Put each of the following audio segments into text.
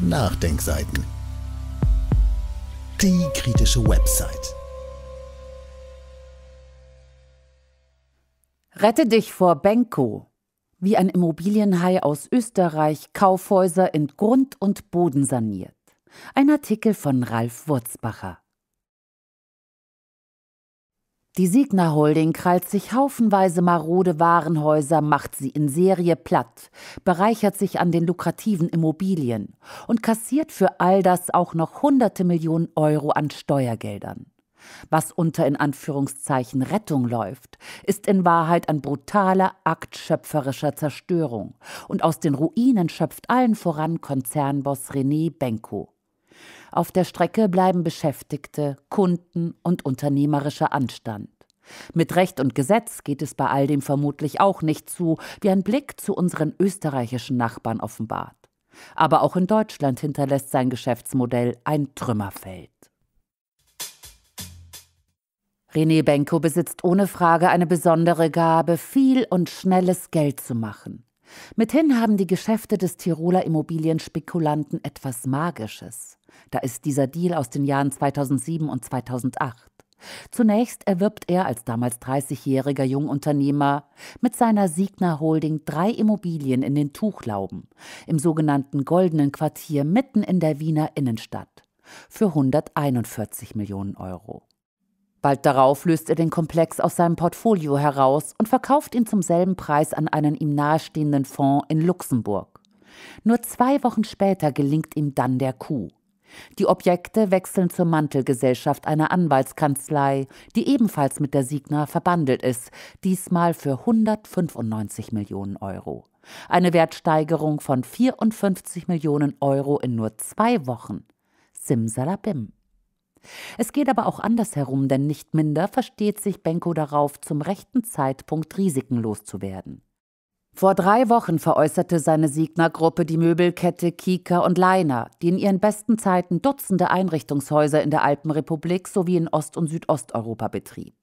Nachdenkseiten. Die kritische Website. Rette dich vor Benko. Wie ein Immobilienhai aus Österreich Kaufhäuser in Grund und Boden saniert. Ein Artikel von Ralf Wurzbacher. Die Signa Holding krallt sich haufenweise marode Warenhäuser, macht sie in Serie platt, bereichert sich an den lukrativen Immobilien und kassiert für all das auch noch hunderte Millionen Euro an Steuergeldern. Was unter in Anführungszeichen Rettung läuft, ist in Wahrheit ein brutaler Akt schöpferischer Zerstörung. Und aus den Ruinen schöpft allen voran Konzernboss René Benko. Auf der Strecke bleiben Beschäftigte, Kunden und unternehmerischer Anstand. Mit Recht und Gesetz geht es bei all dem vermutlich auch nicht zu, wie ein Blick zu unseren österreichischen Nachbarn offenbart. Aber auch in Deutschland hinterlässt sein Geschäftsmodell ein Trümmerfeld. René Benko besitzt ohne Frage eine besondere Gabe, viel und schnelles Geld zu machen. Mithin haben die Geschäfte des Tiroler Immobilienspekulanten etwas Magisches. Da ist dieser Deal aus den Jahren 2007 und 2008. Zunächst erwirbt er als damals 30-jähriger Jungunternehmer mit seiner Signa Holding drei Immobilien in den Tuchlauben, im sogenannten Goldenen Quartier mitten in der Wiener Innenstadt, für 141 Millionen Euro. Bald darauf löst er den Komplex aus seinem Portfolio heraus und verkauft ihn zum selben Preis an einen ihm nahestehenden Fonds in Luxemburg. Nur zwei Wochen später gelingt ihm dann der Coup. Die Objekte wechseln zur Mantelgesellschaft einer Anwaltskanzlei, die ebenfalls mit der Signa verbandelt ist, diesmal für 195 Millionen Euro. Eine Wertsteigerung von 54 Millionen Euro in nur zwei Wochen. Simsalabim. Es geht aber auch andersherum, denn nicht minder versteht sich Benko darauf, zum rechten Zeitpunkt Risiken loszuwerden. Vor drei Wochen veräußerte seine Signer-Gruppe die Möbelkette Kika und Leiner, die in ihren besten Zeiten Dutzende Einrichtungshäuser in der Alpenrepublik sowie in Ost- und Südosteuropa betrieb.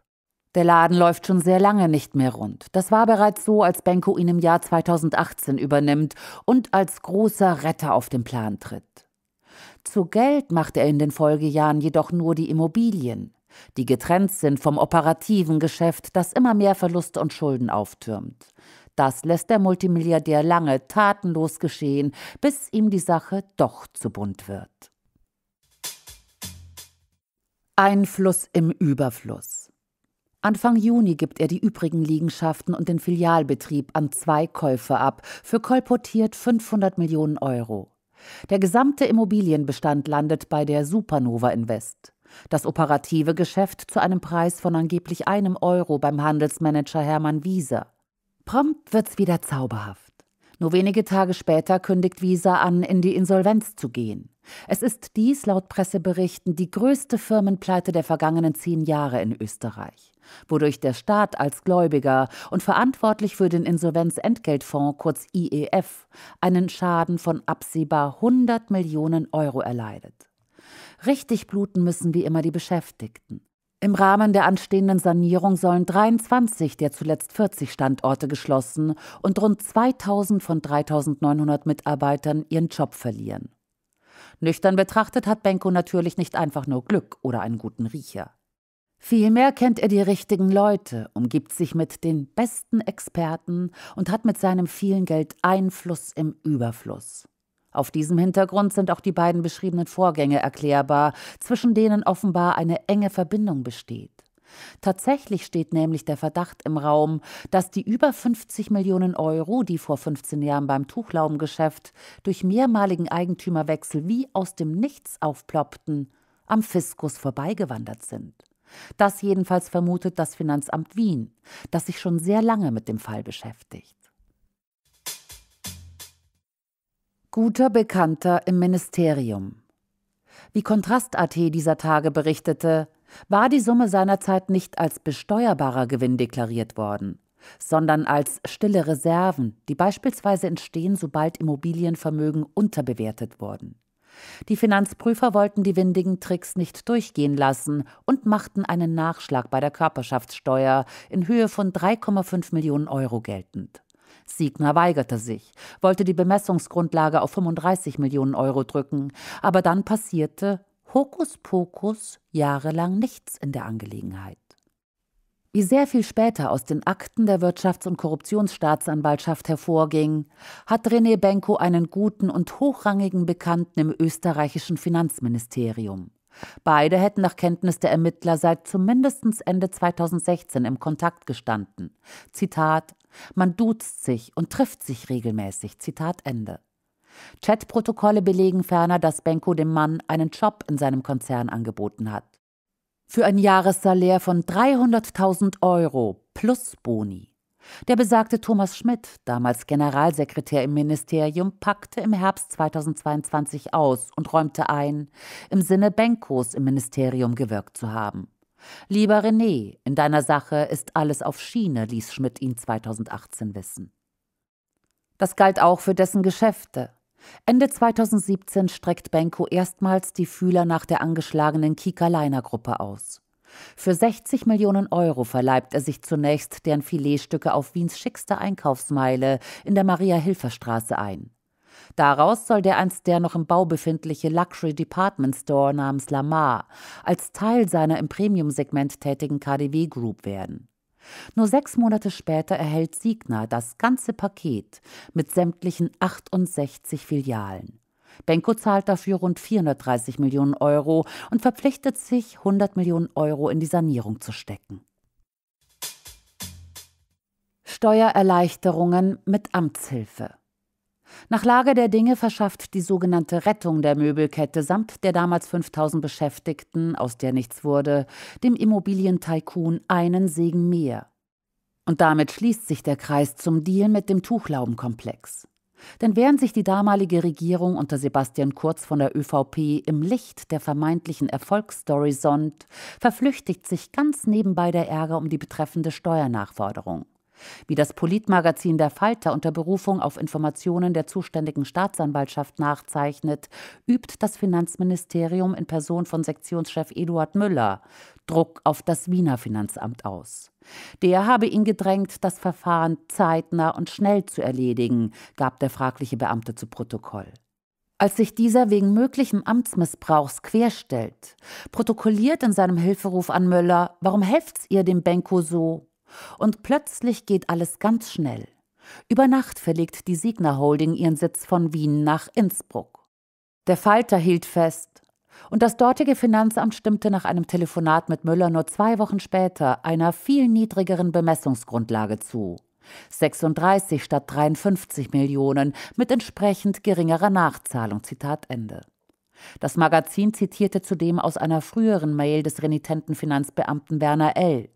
Der Laden läuft schon sehr lange nicht mehr rund. Das war bereits so, als Benko ihn im Jahr 2018 übernimmt und als großer Retter auf den Plan tritt. Zu Geld macht er in den Folgejahren jedoch nur die Immobilien, die getrennt sind vom operativen Geschäft, das immer mehr Verluste und Schulden auftürmt. Das lässt der Multimilliardär lange tatenlos geschehen, bis ihm die Sache doch zu bunt wird. Einfluss im Überfluss. Anfang Juni gibt er die übrigen Liegenschaften und den Filialbetrieb an zwei Käufer ab, für kolportiert 500 Millionen Euro. Der gesamte Immobilienbestand landet bei der Supernova Invest. Das operative Geschäft zu einem Preis von angeblich einem Euro beim Handelsmanager Hermann Wieser. Prompt wird's wieder zauberhaft. Nur wenige Tage später kündigt Visa an, in die Insolvenz zu gehen. Es ist dies laut Presseberichten die größte Firmenpleite der vergangenen zehn Jahre in Österreich, wodurch der Staat als Gläubiger und verantwortlich für den Insolvenzentgeltfonds kurz IEF einen Schaden von absehbar 100 Millionen Euro erleidet. Richtig bluten müssen wie immer die Beschäftigten. Im Rahmen der anstehenden Sanierung sollen 23 der zuletzt 40 Standorte geschlossen und rund 2000 von 3900 Mitarbeitern ihren Job verlieren. Nüchtern betrachtet hat Benko natürlich nicht einfach nur Glück oder einen guten Riecher. Vielmehr kennt er die richtigen Leute, umgibt sich mit den besten Experten und hat mit seinem vielen Geld Einfluss im Überfluss. Auf diesem Hintergrund sind auch die beiden beschriebenen Vorgänge erklärbar, zwischen denen offenbar eine enge Verbindung besteht. Tatsächlich steht nämlich der Verdacht im Raum, dass die über 50 Millionen Euro, die vor 15 Jahren beim Tuchlaubengeschäft durch mehrmaligen Eigentümerwechsel wie aus dem Nichts aufploppten, am Fiskus vorbeigewandert sind. Das jedenfalls vermutet das Finanzamt Wien, das sich schon sehr lange mit dem Fall beschäftigt. Guter Bekannter im Ministerium. Wie Kontrast.at dieser Tage berichtete, war die Summe seinerzeit nicht als besteuerbarer Gewinn deklariert worden, sondern als stille Reserven, die beispielsweise entstehen, sobald Immobilienvermögen unterbewertet wurden. Die Finanzprüfer wollten die windigen Tricks nicht durchgehen lassen und machten einen Nachschlag bei der Körperschaftssteuer in Höhe von 3,5 Millionen Euro geltend. Siegner weigerte sich, wollte die Bemessungsgrundlage auf 35 Millionen Euro drücken, aber dann passierte Hokuspokus jahrelang nichts in der Angelegenheit. Wie sehr viel später aus den Akten der Wirtschafts- und Korruptionsstaatsanwaltschaft hervorging, hat René Benko einen guten und hochrangigen Bekannten im österreichischen Finanzministerium. Beide hätten nach Kenntnis der Ermittler seit zumindest Ende 2016 im Kontakt gestanden. Zitat: Man duzt sich und trifft sich regelmäßig. Zitat Ende. Chatprotokolle belegen ferner, dass Benko dem Mann einen Job in seinem Konzern angeboten hat. Für ein Jahressalär von 300.000 Euro plus Boni. Der besagte Thomas Schmidt, damals Generalsekretär im Ministerium, packte im Herbst 2022 aus und räumte ein, im Sinne Benkos im Ministerium gewirkt zu haben. Lieber René, in deiner Sache ist alles auf Schiene, ließ Schmidt ihn 2018 wissen. Das galt auch für dessen Geschäfte. Ende 2017 streckt Benko erstmals die Fühler nach der angeschlagenen Kika-Leiner-Gruppe aus. Für 60 Millionen Euro verleibt er sich zunächst deren Filetstücke auf Wiens schickster Einkaufsmeile in der Maria-Hilfer-Straße ein. Daraus soll der einst der noch im Bau befindliche Luxury Department Store namens Lamar als Teil seiner im Premium-Segment tätigen KDW Group werden. Nur sechs Monate später erhält Siegner das ganze Paket mit sämtlichen 68 Filialen. Benko zahlt dafür rund 430 Millionen Euro und verpflichtet sich, 100 Millionen Euro in die Sanierung zu stecken. Steuererleichterungen mit Amtshilfe. Nach Lage der Dinge verschafft die sogenannte Rettung der Möbelkette samt der damals 5000 Beschäftigten, aus der nichts wurde, dem Immobilientaikun einen Segen mehr. Und damit schließt sich der Kreis zum Deal mit dem Tuchlaubenkomplex. Denn während sich die damalige Regierung unter Sebastian Kurz von der ÖVP im Licht der vermeintlichen Erfolgsstory sonnt, verflüchtigt sich ganz nebenbei der Ärger um die betreffende Steuernachforderung. Wie das Politmagazin Der Falter unter Berufung auf Informationen der zuständigen Staatsanwaltschaft nachzeichnet, übt das Finanzministerium in Person von Sektionschef Eduard Müller Druck auf das Wiener Finanzamt aus. Der habe ihn gedrängt, das Verfahren zeitnah und schnell zu erledigen, gab der fragliche Beamte zu Protokoll. Als sich dieser wegen möglichem Amtsmissbrauchs querstellt, protokolliert in seinem Hilferuf an Möller, warum helft's ihr dem Benko so? Und plötzlich geht alles ganz schnell. Über Nacht verlegt die Signa Holding ihren Sitz von Wien nach Innsbruck. Der Falter hielt fest, und das dortige Finanzamt stimmte nach einem Telefonat mit Müller nur zwei Wochen später einer viel niedrigeren Bemessungsgrundlage zu. 36 statt 53 Millionen mit entsprechend geringerer Nachzahlung. Zitat Ende. Das Magazin zitierte zudem aus einer früheren Mail des renitenten Finanzbeamten Werner L.,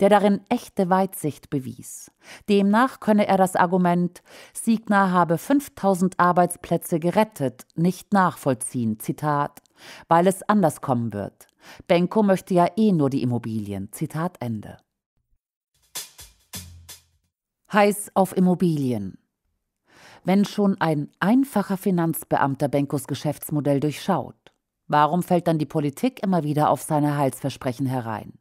der darin echte Weitsicht bewies. Demnach könne er das Argument, Siegner habe 5000 Arbeitsplätze gerettet, nicht nachvollziehen, Zitat, weil es anders kommen wird. Benko möchte ja eh nur die Immobilien, Zitat Ende. Heiß auf Immobilien wenn schon ein einfacher Finanzbeamter Benkos Geschäftsmodell durchschaut? Warum fällt dann die Politik immer wieder auf seine Heilsversprechen herein?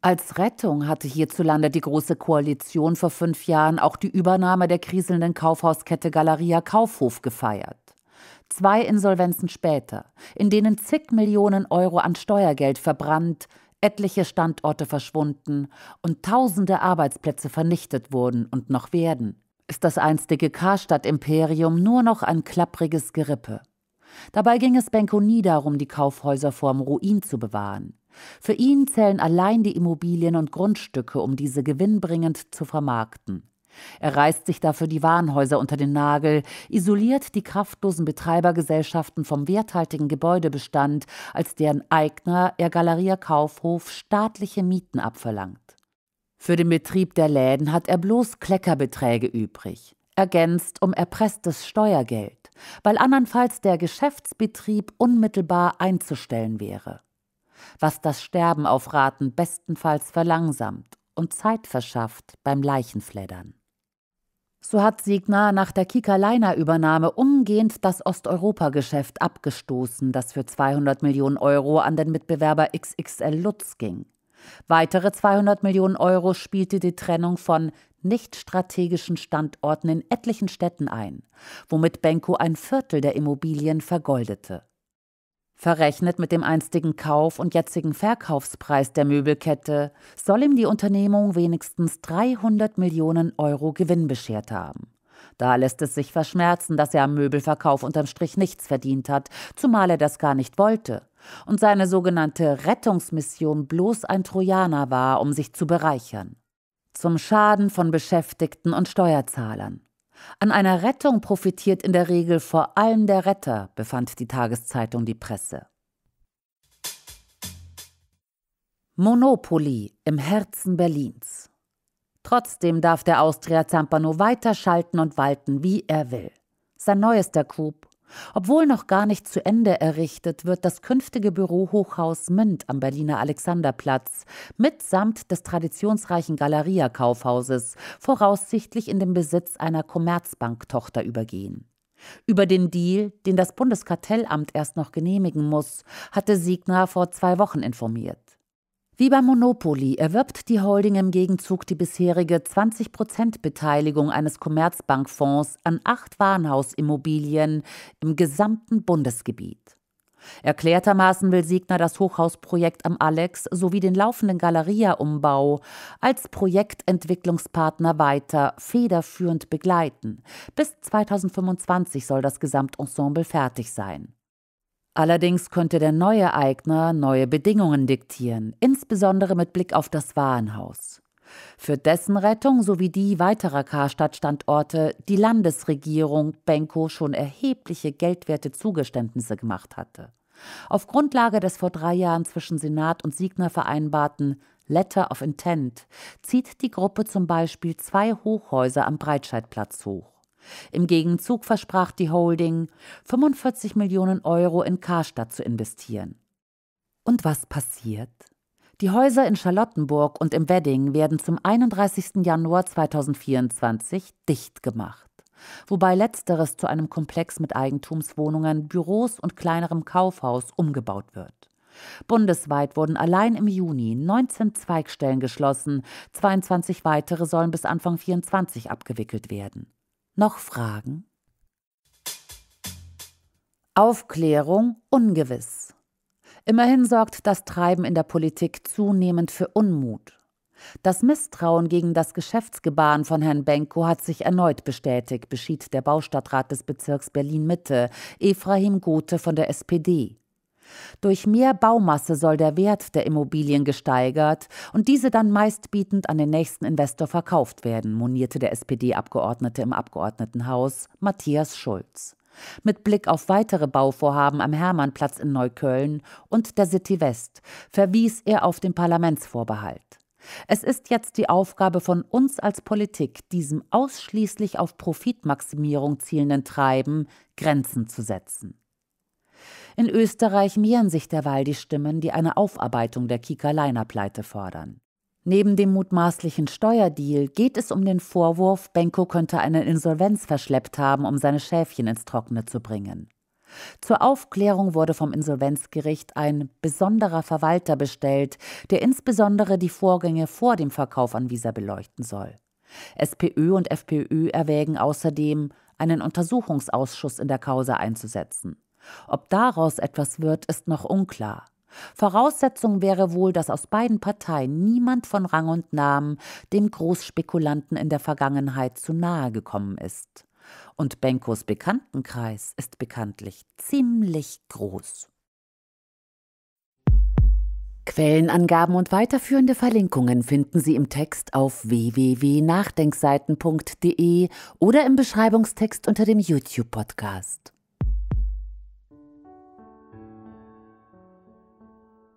Als Rettung hatte hierzulande die Große Koalition vor fünf Jahren auch die Übernahme der kriselnden Kaufhauskette Galeria Kaufhof gefeiert. Zwei Insolvenzen später, in denen zig Millionen Euro an Steuergeld verbrannt, etliche Standorte verschwunden und tausende Arbeitsplätze vernichtet wurden und noch werden, ist das einstige Karstadt-Imperium nur noch ein klappriges Gerippe. Dabei ging es Benko nie darum, die Kaufhäuser vorm Ruin zu bewahren. Für ihn zählen allein die Immobilien und Grundstücke, um diese gewinnbringend zu vermarkten. Er reißt sich dafür die Warenhäuser unter den Nagel, isoliert die kraftlosen Betreibergesellschaften vom werthaltigen Gebäudebestand, als deren Eigner er Galeria Kaufhof staatliche Mieten abverlangt. Für den Betrieb der Läden hat er bloß Kleckerbeträge übrig, ergänzt um erpresstes Steuergeld, weil andernfalls der Geschäftsbetrieb unmittelbar einzustellen wäre, was das Sterben auf Raten bestenfalls verlangsamt und Zeit verschafft beim Leichenfleddern. So hat Signa nach der Kika-Leiner-Übernahme umgehend das Osteuropa-Geschäft abgestoßen, das für 200 Millionen Euro an den Mitbewerber XXL Lutz ging. Weitere 200 Millionen Euro spielte die Trennung von nicht strategischen Standorten in etlichen Städten ein, womit Benko ein Viertel der Immobilien vergoldete. Verrechnet mit dem einstigen Kauf und jetzigen Verkaufspreis der Möbelkette soll ihm die Unternehmung wenigstens 300 Millionen Euro Gewinn beschert haben. Da lässt es sich verschmerzen, dass er am Möbelverkauf unterm Strich nichts verdient hat, zumal er das gar nicht wollte und seine sogenannte Rettungsmission bloß ein Trojaner war, um sich zu bereichern. Zum Schaden von Beschäftigten und Steuerzahlern. An einer Rettung profitiert in der Regel vor allem der Retter, befand die Tageszeitung die Presse. Monopoly im Herzen Berlins. Trotzdem darf der Austria Zampano weiter schalten und walten, wie er will. Sein neuester Coup obwohl noch gar nicht zu Ende errichtet, wird das künftige Bürohochhaus Hochhaus Mint am Berliner Alexanderplatz mitsamt des traditionsreichen Galeria-Kaufhauses voraussichtlich in den Besitz einer Commerzbank-Tochter übergehen. Über den Deal, den das Bundeskartellamt erst noch genehmigen muss, hatte Signa vor zwei Wochen informiert. Wie bei Monopoly erwirbt die Holding im Gegenzug die bisherige 20-Prozent-Beteiligung eines Commerzbankfonds an acht Warenhausimmobilien im gesamten Bundesgebiet. Erklärtermaßen will Siegner das Hochhausprojekt am Alex sowie den laufenden Galeria-Umbau als Projektentwicklungspartner weiter federführend begleiten. Bis 2025 soll das Gesamtensemble fertig sein. Allerdings könnte der neue Eigner neue Bedingungen diktieren, insbesondere mit Blick auf das Warenhaus. Für dessen Rettung sowie die weiterer Karstadt-Standorte die Landesregierung Benko schon erhebliche geldwerte Zugeständnisse gemacht hatte. Auf Grundlage des vor drei Jahren zwischen Senat und Siegner vereinbarten Letter of Intent zieht die Gruppe zum Beispiel zwei Hochhäuser am Breitscheidplatz hoch. Im Gegenzug versprach die Holding, 45 Millionen Euro in Karstadt zu investieren. Und was passiert? Die Häuser in Charlottenburg und im Wedding werden zum 31. Januar 2024 dicht gemacht, wobei letzteres zu einem Komplex mit Eigentumswohnungen, Büros und kleinerem Kaufhaus umgebaut wird. Bundesweit wurden allein im Juni 19 Zweigstellen geschlossen, 22 weitere sollen bis Anfang 2024 abgewickelt werden noch Fragen? Aufklärung ungewiss. Immerhin sorgt das Treiben in der Politik zunehmend für Unmut. Das Misstrauen gegen das Geschäftsgebaren von Herrn Benko hat sich erneut bestätigt, beschied der Baustadtrat des Bezirks Berlin-Mitte, Ephraim Gothe von der SPD. Durch mehr Baumasse soll der Wert der Immobilien gesteigert und diese dann meistbietend an den nächsten Investor verkauft werden, monierte der SPD-Abgeordnete im Abgeordnetenhaus Matthias Schulz. Mit Blick auf weitere Bauvorhaben am Hermannplatz in Neukölln und der City West verwies er auf den Parlamentsvorbehalt. Es ist jetzt die Aufgabe von uns als Politik, diesem ausschließlich auf Profitmaximierung zielenden Treiben Grenzen zu setzen. In Österreich mehren sich derweil die Stimmen, die eine Aufarbeitung der Kika-Leiner-Pleite fordern. Neben dem mutmaßlichen Steuerdeal geht es um den Vorwurf, Benko könnte eine Insolvenz verschleppt haben, um seine Schäfchen ins Trockene zu bringen. Zur Aufklärung wurde vom Insolvenzgericht ein besonderer Verwalter bestellt, der insbesondere die Vorgänge vor dem Verkauf an Visa beleuchten soll. SPÖ und FPÖ erwägen außerdem, einen Untersuchungsausschuss in der Kause einzusetzen. Ob daraus etwas wird, ist noch unklar. Voraussetzung wäre wohl, dass aus beiden Parteien niemand von Rang und Namen dem Großspekulanten in der Vergangenheit zu nahe gekommen ist. Und Benkos Bekanntenkreis ist bekanntlich ziemlich groß. Quellenangaben und weiterführende Verlinkungen finden Sie im Text auf www.nachdenkseiten.de oder im Beschreibungstext unter dem YouTube-Podcast.